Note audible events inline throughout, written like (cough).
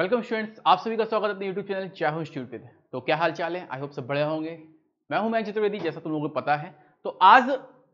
welcome students आप सभी का स्वागत अपने यूट्यूब चैनल चाहो इंस्टीट्यूट पे तो क्या हाल चाल है आई होप सब बड़े होंगे मैं हूं मैं चतुर्वेदी जैसा तुम लोगों को पता है तो आज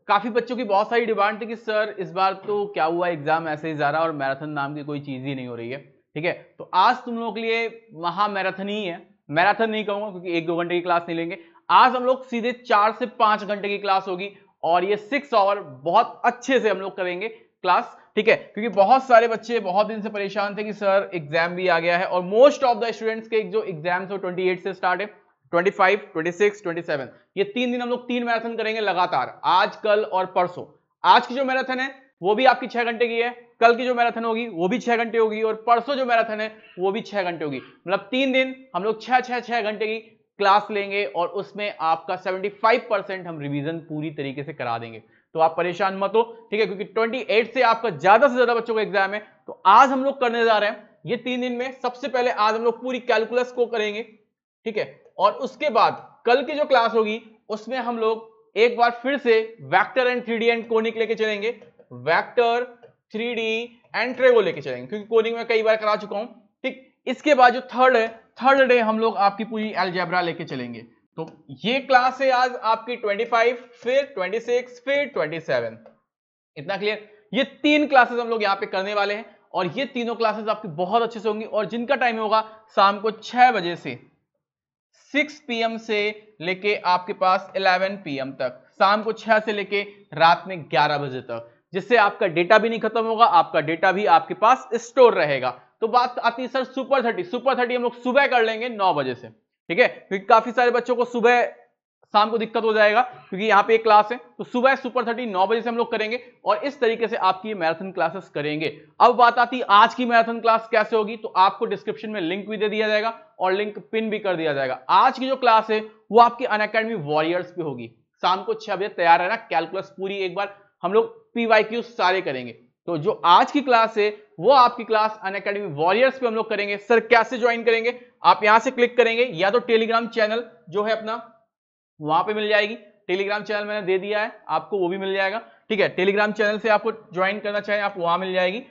काफी बच्चों की बहुत सारी डिमांड थी कि सर इस बार तो क्या हुआ एग्जाम ऐसे ही जा रहा और मैराथन नाम की कोई चीज ही नहीं हो रही है ठीक है तो आज तुम लोगों के लिए महा मैराथन ही है मैराथन नहीं कहूंगा क्योंकि एक दो घंटे की क्लास नहीं लेंगे आज हम लोग सीधे चार से पांच घंटे की क्लास होगी और ये सिक्स आवर बहुत अच्छे से हम लोग करेंगे क्लास ठीक है क्योंकि बहुत सारे बच्चे बहुत दिन से परेशान थे कि सर एग्जाम भी आ गया है और मोस्ट ऑफ द स्टूडेंट्स के जो एग्जाम्स ट्वेंटी एट से स्टार्ट है 25, 26, 27 ये तीन दिन हम लोग तीन मैराथन करेंगे लगातार आज कल और परसों आज की जो मैराथन है वो भी आपकी छह घंटे की है कल की जो मैराथन होगी वो भी छह घंटे होगी और परसों जो मैराथन है वो भी छह घंटे होगी मतलब तीन दिन हम लोग छह छह छह घंटे की क्लास लेंगे और उसमें आपका 75 परसेंट हम रिवीजन पूरी तरीके से करा देंगे तो आप परेशान मत हो ठीक है क्योंकि 28 से आपका ज्यादा से ज्यादा बच्चों का एग्जाम है तो आज हम लोग करने जा रहे हैं ये तीन दिन में सबसे पहले आज हम लोग पूरी कैलकुलस को करेंगे ठीक है और उसके बाद कल की जो क्लास होगी उसमें हम लोग एक बार फिर से vector and three and conic लेके चलेंगे वैक्टर थ्री एंड ट्रेगो लेके चलेंगे क्योंकि कोनिक में कई बार करा चुका हूं ठीक इसके बाद जो थर्ड है थर्ड डे हम लोग आपकी पूरी एलजेब्रा लेके चलेंगे तो ये क्लास है आज आपकी 25 फिर 26 फिर 27 इतना क्लियर ये तीन क्लासेस हम लोग यहाँ पे करने वाले हैं और ये तीनों क्लासेस आपकी बहुत अच्छे से होंगी और जिनका टाइम होगा शाम को 6 बजे से 6 पीएम से लेके आपके पास 11 पीएम तक शाम को 6 से लेके रात में 11 बजे तक जिससे आपका डेटा भी नहीं खत्म होगा आपका डेटा भी आपके पास स्टोर रहेगा तो बात आती है sir super thirty super thirty हम लोग सुबह कर लेंगे नौ बजे से ठीक है क्योंकि काफी सारे बच्चों को सुबह शाम को दिक्कत हो जाएगा क्योंकि यहाँ पे एक क्लास है तो सुबह सुपर थर्टी नौ बजे से हम लोग करेंगे और इस तरीके से आपकी मैराथन क्लासेस करेंगे अब बात आती है आज की मैराथन क्लास कैसे होगी तो आपको डिस्क्रिप्शन में लिंक भी दे दिया जाएगा और लिंक पिन भी कर दिया जाएगा आज की जो क्लास है वो आपकी अन अकेडमी वॉरियर्स पे होगी शाम को छह बजे तैयार रहना कैलकुलस पूरी एक बार हम लोग पीवाई सारे करेंगे तो जो आज की क्लास है वो आपकी क्लास अन अकेडमी वॉरियर्स पे हम लोग करेंगे सर कैसे ज्वाइन करेंगे आप यहां से क्लिक करेंगे या तो टेलीग्राम चैनल जो है अपना वहां पे मिल जाएगी टेलीग्राम चैनल मैंने दे दिया है आपको वो भी मिल जाएगा ठीक है टेलीग्राम चैनल से आपको ज्वाइन करना चाहें आप वहां मिल जाएगी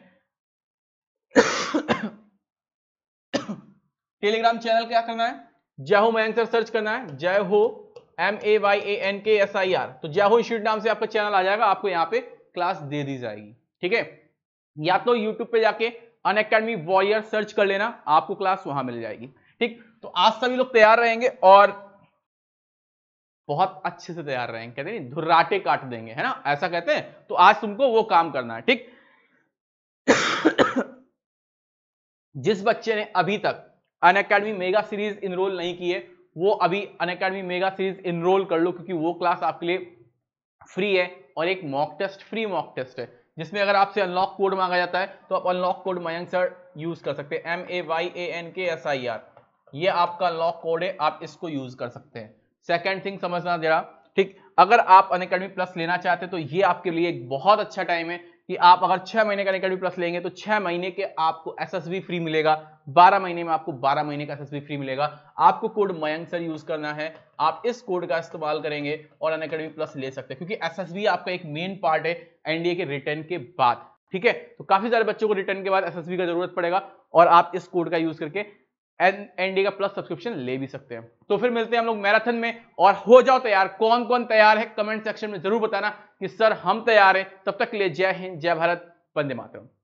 टेलीग्राम चैनल क्या करना है जय हो सर्च करना है जय हो M A Y A N K S I R तो जय हो इंस्टीट्यूट नाम से आपका चैनल आ जाएगा आपको यहाँ पे क्लास दे दी जाएगी ठीक है या तो यूट्यूब पे जाके अन अकेडमी वॉयर सर्च कर लेना आपको क्लास वहां मिल जाएगी ठीक तो आज सभी लोग तैयार रहेंगे और बहुत अच्छे से तैयार रहेंगे कहते नहीं धुर्राटे काट देंगे है ना ऐसा कहते हैं तो आज तुमको वो काम करना है ठीक (coughs) जिस बच्चे ने अभी तक Unacademy mega series enroll नहीं किए वो अभी Unacademy mega series enroll कर लो क्योंकि वो क्लास आपके लिए फ्री है और एक mock test free mock test है जिसमें अगर आपसे अनलॉक कोड मांगा जाता है तो आप unlock code Mayank sir use कर सकते हैं M A Y A N K S I R ये आपका अनलॉक कोड है आप इसको यूज कर सकते हैं सेकेंड थिंग समझना जरा ठीक अगर आप अन प्लस लेना चाहते हैं तो ये आपके लिए एक बहुत अच्छा टाइम है कि आप अगर छह महीने का नेकेटिव प्लस लेंगे तो छह महीने के आपको एसएसबी फ्री मिलेगा बारह महीने में आपको बारह महीने का एसएसबी फ्री मिलेगा आपको कोड मयंक सर यूज करना है आप इस कोड का इस्तेमाल करेंगे और अन अकेडमी प्लस ले सकते हैं क्योंकि एसएसबी आपका एक मेन पार्ट है एनडीए के रिटर्न के बाद ठीक है तो काफी सारे बच्चों को रिटर्न के बाद एसएसबी का जरूरत पड़ेगा और आप इस कोड का यूज करके एनडी का प्लस सब्सक्रिप्शन ले भी सकते हैं तो फिर मिलते हैं हम लोग मैराथन में और हो जाओ तैयार कौन कौन तैयार है कमेंट सेक्शन में जरूर बताना कि सर हम तैयार हैं तब तक के लिए जय हिंद जय भारत वंदे मातरम